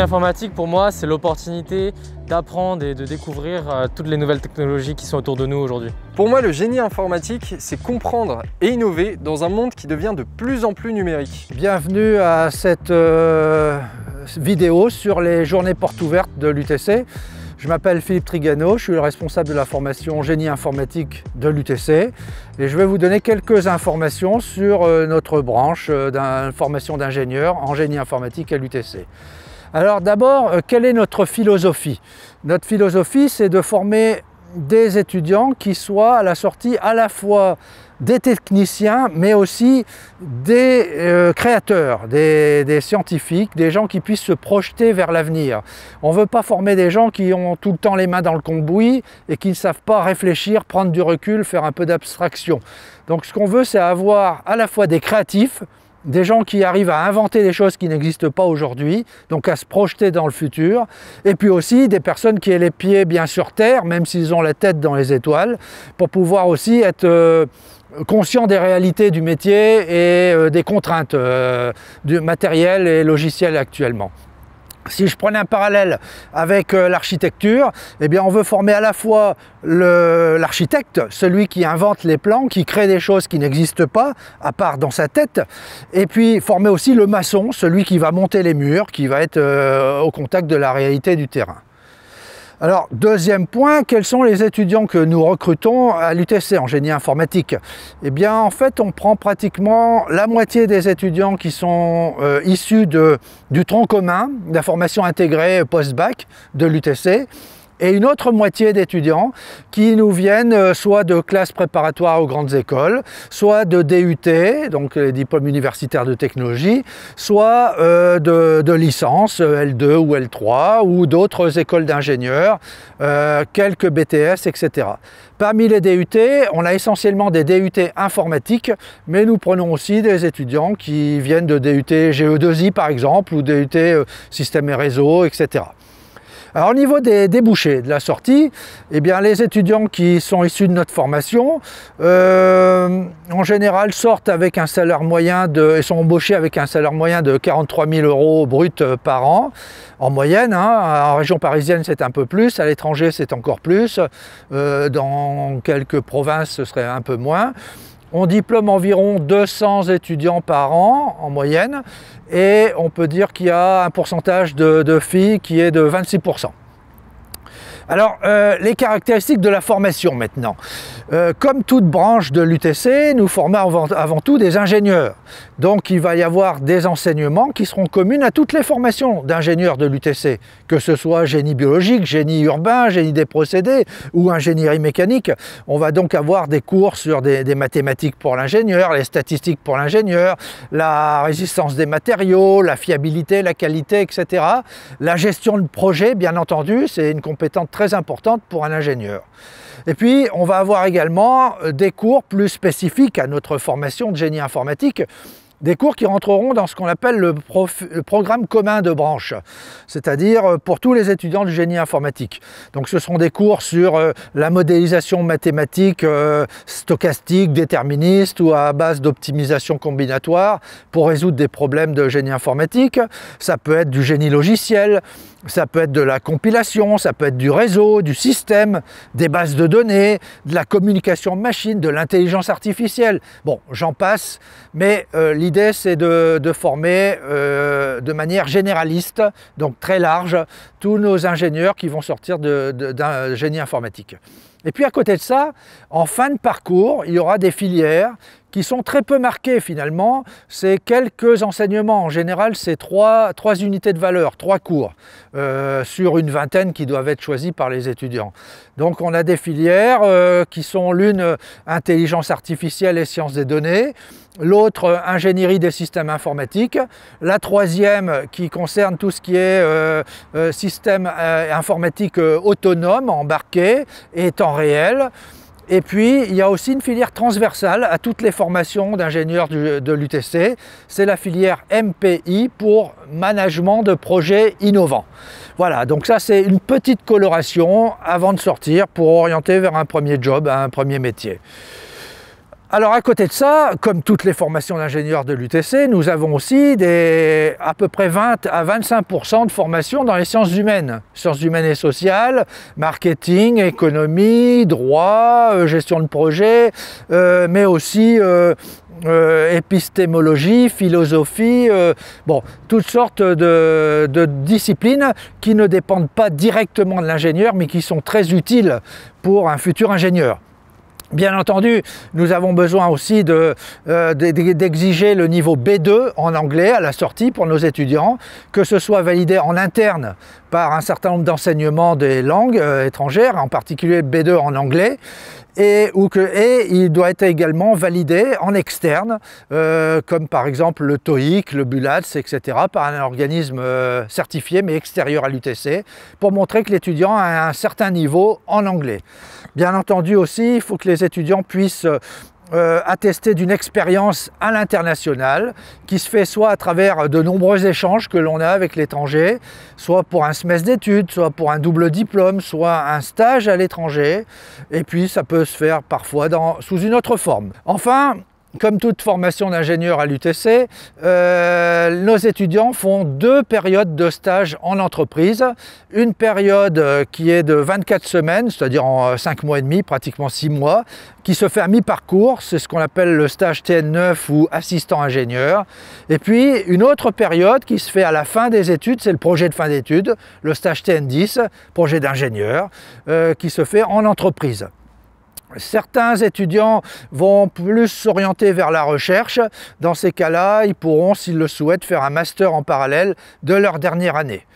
informatique, pour moi, c'est l'opportunité d'apprendre et de découvrir euh, toutes les nouvelles technologies qui sont autour de nous aujourd'hui. Pour moi, le génie informatique, c'est comprendre et innover dans un monde qui devient de plus en plus numérique. Bienvenue à cette euh, vidéo sur les journées portes ouvertes de l'UTC. Je m'appelle Philippe Trigano, je suis le responsable de la formation génie informatique de l'UTC et je vais vous donner quelques informations sur euh, notre branche d'information d'ingénieur en génie informatique à l'UTC. Alors d'abord, euh, quelle est notre philosophie Notre philosophie, c'est de former des étudiants qui soient à la sortie à la fois des techniciens, mais aussi des euh, créateurs, des, scientifiques, des gens qui puissent se projeter vers l'avenir. On ne veut pas former des gens qui ont tout le temps les mains dans le cambouis et qui ne savent pas réfléchir, prendre du recul, faire un peu d'abstraction. Donc ce qu'on veut, c'est avoir à la fois des créatifs, des gens qui arrivent à inventer des choses qui n'existent pas aujourd'hui, donc à se projeter dans le futur, et puis aussi des personnes qui aient les pieds bien sur terre, même s'ils ont la tête dans les étoiles, pour pouvoir aussi être euh, conscients des réalités du métier et euh, des contraintes matérielles euh, du matériel et logiciel actuellement si je prenais un parallèle avec euh, l'architecture, eh bien on veut former à la fois l'architecte, celui qui invente les plans, qui crée des choses qui n'existent pas, à part dans sa tête, et puis former aussi le maçon, celui qui va monter les murs, qui va être euh, au contact de la réalité du terrain. Alors, deuxième point, quels sont les étudiants que nous recrutons à l'UTC en génie informatique Eh bien, en fait, on prend pratiquement la moitié des étudiants qui sont euh, issus du tronc commun, de la formation intégrée post-bac de l'UTC, et une autre moitié d'étudiants qui nous viennent euh, soit de classes préparatoires aux grandes écoles, soit de DUT, donc les diplômes universitaires de technologie, soit euh, de, licences euh, L2 ou L3 ou d'autres écoles d'ingénieurs, quelques BTS, etc. Parmi les DUT, on a essentiellement des DUT informatiques, mais nous prenons aussi des étudiants qui viennent de DUT GE2I par exemple, ou DUT système et réseau, etc. Alors au niveau des débouchés de la sortie, eh bien, les étudiants qui sont issus de notre formation, euh, en général sortent avec un salaire moyen de, et sont embauchés avec un salaire moyen de 43 000 euros brut euh, par an, en moyenne. Hein. En région parisienne, c'est un peu plus, à l'étranger, c'est encore plus. Euh, dans quelques provinces, ce serait un peu moins. On diplôme environ 200 étudiants par an en moyenne et on peut dire qu'il y a un pourcentage de, filles qui est de 26%. Alors, euh, les caractéristiques de la formation maintenant. Euh, comme toute branche de l'UTC, nous formons avant, tout des ingénieurs. Donc, il va y avoir des enseignements qui seront communs à toutes les formations d'ingénieurs de l'UTC, que ce soit génie biologique, génie urbain, génie des procédés ou ingénierie mécanique. On va donc avoir des cours sur des, des mathématiques pour l'ingénieur, les statistiques pour l'ingénieur, la résistance des matériaux, la fiabilité, la qualité, etc. La gestion de projet, bien entendu, c'est une compétence très importante pour un ingénieur. Et puis, on va avoir également euh, des cours plus spécifiques à notre formation de génie informatique des cours qui rentreront dans ce qu'on appelle le, programme commun de branche, c'est-à-dire euh, pour tous les étudiants du génie informatique. Donc ce seront des cours sur euh, la modélisation mathématique euh, stochastique, déterministe ou à base d'optimisation combinatoire pour résoudre des problèmes de génie informatique. Ça peut être du génie logiciel, ça peut être de la compilation, ça peut être du réseau, du système, des bases de données, de la communication machine, de l'intelligence artificielle. Bon, j'en passe, mais L'idée, c'est de, former euh, de manière généraliste, donc très large, tous nos ingénieurs qui vont sortir d'un génie informatique. Et puis à côté de ça, en fin de parcours, il y aura des filières qui sont très peu marqués finalement, c'est quelques enseignements. En général, c'est trois, unités de valeur, trois cours, euh, sur une vingtaine qui doivent être choisis par les étudiants. Donc on a des filières euh, qui sont l'une euh, intelligence artificielle et sciences des données, l'autre ingénierie des systèmes informatiques, la troisième qui concerne tout ce qui est système informatique autonome, embarqué et temps réel, et puis, il y a aussi une filière transversale à toutes les formations d'ingénieurs de l'UTC. C'est la filière MPI pour management de projets innovants. Voilà, donc ça, c'est une petite coloration avant de sortir pour orienter vers un premier job, un premier métier. Alors à côté de ça, comme toutes les formations d'ingénieurs de l'UTC, nous avons aussi des, à peu près 20 à 25% de formations dans les sciences humaines. Sciences humaines et sociales, marketing, économie, droit, euh, gestion de projet, euh, mais aussi euh, épistémologie, philosophie, toutes sortes de, disciplines qui ne dépendent pas directement de l'ingénieur, mais qui sont très utiles pour un futur ingénieur. Bien entendu, nous avons besoin aussi euh, d'exiger le niveau B2 en anglais à la sortie pour nos étudiants, que ce soit validé en interne par un certain nombre d'enseignements des langues euh, étrangères, en particulier B2 en anglais, et, ou que il doit être également validé en externe, euh, comme par exemple le TOIC, le BULATS, etc., par un organisme euh, certifié mais extérieur à l'UTC, pour montrer que l'étudiant a un certain niveau en anglais. Bien entendu aussi, il faut que les étudiants puissent euh, euh, attester d'une expérience à l'international qui se fait soit à travers euh, de nombreux échanges que l'on a avec l'étranger, soit pour un semestre d'études, soit pour un double diplôme, soit un stage à l'étranger, et puis ça peut se faire parfois sous une autre forme. Enfin, comme toute formation d'ingénieur à l'UTC, euh, nos étudiants font deux périodes de stage en entreprise. Une période euh, qui est de 24 semaines, c'est-à-dire en 5 euh, mois et demi, pratiquement 6 mois, qui se fait à mi-parcours, c'est ce qu'on appelle le stage TN9 ou assistant ingénieur. Et puis une autre période qui se fait à la fin des études, c'est le projet de fin d'études, le stage TN10, projet d'ingénieur, qui se fait en entreprise. Certains étudiants vont plus s'orienter vers la recherche. Dans ces cas-là, ils pourront, s'ils le souhaitent, faire un master en parallèle de leur dernière année.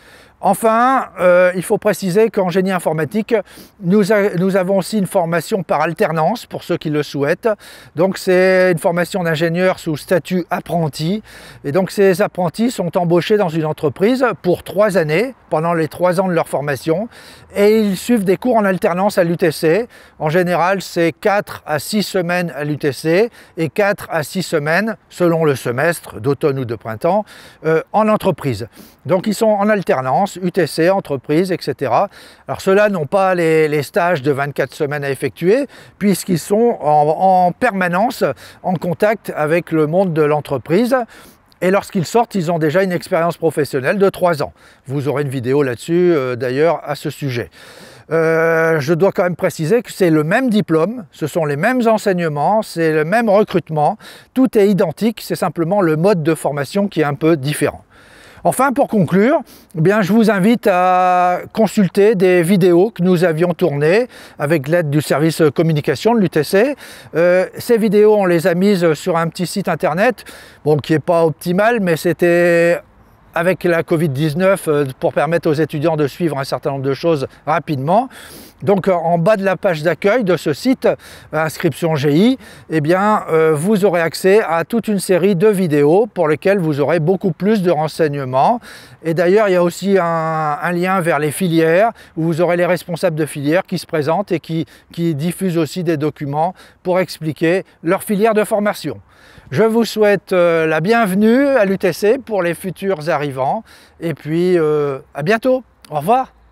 Enfin, euh, il faut préciser qu'en génie informatique, nous, avons aussi une formation par alternance pour ceux qui le souhaitent. Donc c'est une formation d'ingénieur sous statut apprenti. Et donc ces apprentis sont embauchés dans une entreprise pour trois années, pendant les trois ans de leur formation. Et ils suivent des cours en alternance à l'UTC. En général, c'est 4 à 6 semaines à l'UTC et 4 à 6 semaines, selon le semestre, d'automne ou de printemps, euh, en entreprise. Donc ils sont en alternance UTC, entreprise, etc. Alors ceux-là n'ont pas les, stages de 24 semaines à effectuer puisqu'ils sont en, permanence en contact avec le monde de l'entreprise et lorsqu'ils sortent, ils ont déjà une expérience professionnelle de 3 ans. Vous aurez une vidéo là-dessus euh, d'ailleurs à ce sujet. Euh, je dois quand même préciser que c'est le même diplôme, ce sont les mêmes enseignements, c'est le même recrutement, tout est identique, c'est simplement le mode de formation qui est un peu différent. Enfin, pour conclure, eh je vous invite à consulter des vidéos que nous avions tournées avec l'aide du service communication de l'UTC. Euh, ces vidéos, on les a mises sur un petit site internet, qui n'est pas optimal, mais c'était avec la Covid-19 euh, pour permettre aux étudiants de suivre un certain nombre de choses rapidement. Donc euh, en bas de la page d'accueil de ce site, euh, inscription GI, eh bien, euh, vous aurez accès à toute une série de vidéos pour lesquelles vous aurez beaucoup plus de renseignements. Et d'ailleurs, il y a aussi un, lien vers les filières, où vous aurez les responsables de filières qui se présentent et qui, diffusent aussi des documents pour expliquer leur filière de formation. Je vous souhaite la bienvenue à l'UTC pour les futurs arrivants, et puis à bientôt, au revoir